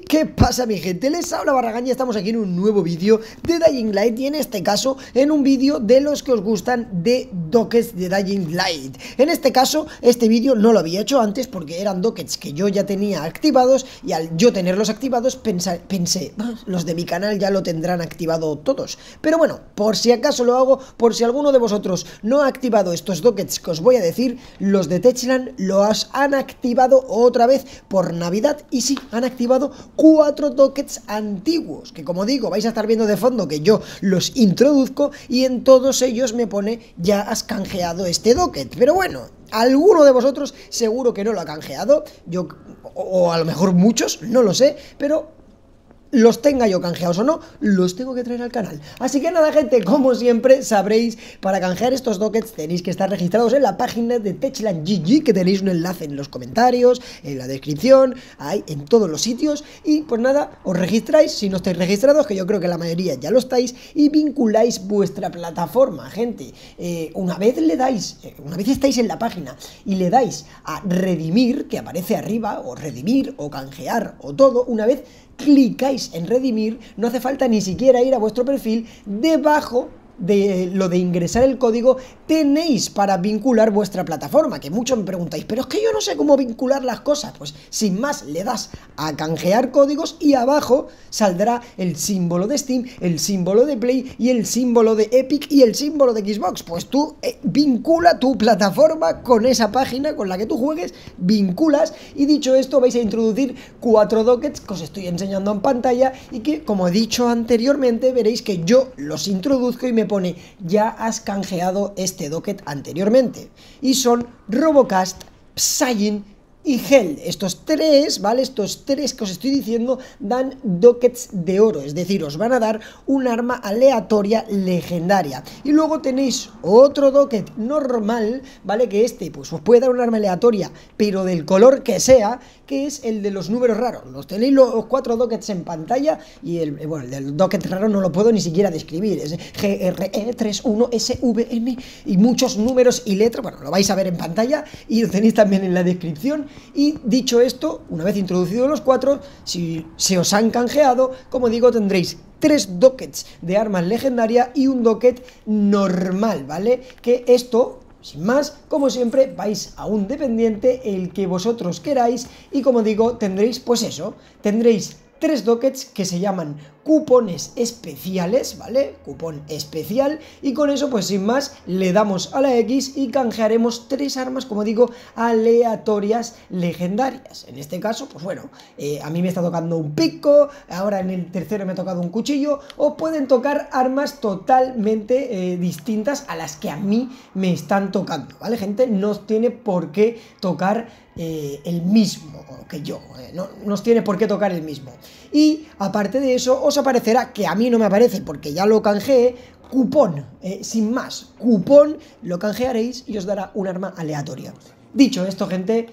qué pasa mi gente? Les habla Barragán y estamos aquí en un nuevo vídeo de Dying Light y en este caso en un vídeo de los que os gustan de dockets de Dying Light. En este caso, este vídeo no lo había hecho antes porque eran dockets que yo ya tenía activados y al yo tenerlos activados pensé, pensé ah, los de mi canal ya lo tendrán activado todos. Pero bueno, por si acaso lo hago, por si alguno de vosotros no ha activado estos dockets que os voy a decir, los de Techland los han activado otra vez por Navidad y sí, han activado cuatro dockets antiguos, que como digo, vais a estar viendo de fondo que yo los introduzco y en todos ellos me pone ya has canjeado este docket. Pero bueno, alguno de vosotros seguro que no lo ha canjeado, yo o a lo mejor muchos, no lo sé, pero los tenga yo canjeados o no, los tengo que traer al canal. Así que nada, gente, como siempre sabréis, para canjear estos dockets tenéis que estar registrados en la página de Techland GG, que tenéis un enlace en los comentarios, en la descripción, hay en todos los sitios. Y pues nada, os registráis, si no estáis registrados, que yo creo que la mayoría ya lo estáis, y vinculáis vuestra plataforma, gente. Eh, una vez le dais, eh, una vez estáis en la página y le dais a redimir, que aparece arriba, o redimir, o canjear, o todo, una vez clicáis en redimir, no hace falta ni siquiera ir a vuestro perfil. Debajo de lo de ingresar el código tenéis para vincular vuestra plataforma, que muchos me preguntáis, pero es que yo no sé cómo vincular las cosas. Pues sin más, le das a canjear códigos y abajo saldrá el símbolo de Steam, el símbolo de Play y el símbolo de Epic y el símbolo de Xbox. Pues tú eh, vincula tu plataforma con esa página con la que tú juegues, vinculas y dicho esto vais a introducir cuatro dockets que os estoy enseñando en pantalla y que como he dicho anteriormente veréis que yo los introduzco y me ya has canjeado este docket anteriormente. Y son Robocast, Psyin y gel. Estos tres, ¿vale? Estos tres que os estoy diciendo dan dockets de oro, es decir, os van a dar un arma aleatoria legendaria. Y luego tenéis otro docket normal, ¿vale? Que este, pues os puede dar un arma aleatoria, pero del color que sea, que es el de los números raros. Los tenéis los cuatro dockets en pantalla y el, eh, bueno, el del docket raro no lo puedo ni siquiera describir. Es GRE31SVM e y muchos números y letras, bueno, lo vais a ver en pantalla y lo tenéis también en la descripción y dicho esto, una vez introducidos los cuatro, si se os han canjeado, como digo, tendréis tres dockets de armas legendaria y un docket normal, ¿vale? Que esto sin más, como siempre, vais a un dependiente, el que vosotros queráis, y como digo, tendréis, pues eso, tendréis tres dockets que se llaman cupones especiales, ¿vale? Cupón especial y con eso pues sin más le damos a la X y canjearemos tres armas, como digo, aleatorias legendarias. En este caso, pues bueno, eh, a mí me está tocando un pico, ahora en el tercero me ha tocado un cuchillo, o pueden tocar armas totalmente eh, distintas a las que a mí me están tocando, ¿vale gente? No tiene por qué tocar eh, el mismo que yo, eh, no nos tiene por qué tocar el mismo. Y aparte de eso, os aparecerá, que a mí no me aparece porque ya lo canjeé, cupón, eh, sin más, cupón lo canjearéis y os dará un arma aleatoria. Dicho esto, gente,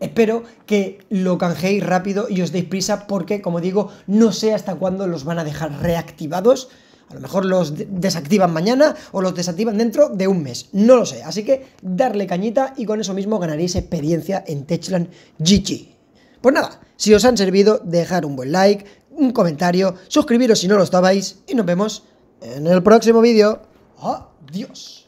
Espero que lo canjeéis rápido y os deis prisa porque, como digo, no sé hasta cuándo los van a dejar reactivados. A lo mejor los desactivan mañana o los desactivan dentro de un mes. No lo sé. Así que darle cañita y con eso mismo ganaréis experiencia en Techland GG. Pues nada, si os han servido, dejar un buen like, un comentario, suscribiros si no lo estabais y nos vemos en el próximo vídeo. ¡Adiós!